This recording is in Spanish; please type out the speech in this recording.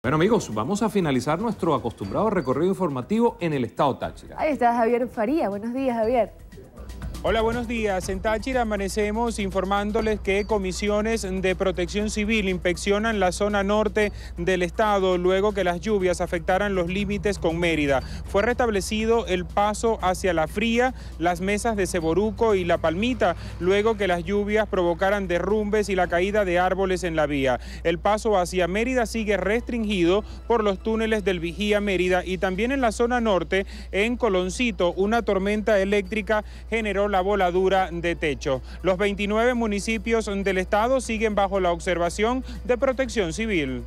Bueno amigos, vamos a finalizar nuestro acostumbrado recorrido informativo en el estado Táchira. Ahí está Javier Faría, buenos días Javier. Hola, buenos días. En Táchira amanecemos informándoles que comisiones de protección civil inspeccionan la zona norte del estado luego que las lluvias afectaran los límites con Mérida. Fue restablecido el paso hacia la fría, las mesas de Ceboruco y La Palmita luego que las lluvias provocaran derrumbes y la caída de árboles en la vía. El paso hacia Mérida sigue restringido por los túneles del Vigía Mérida y también en la zona norte, en Coloncito, una tormenta eléctrica generó la voladura de techo. Los 29 municipios del estado siguen bajo la observación de protección civil.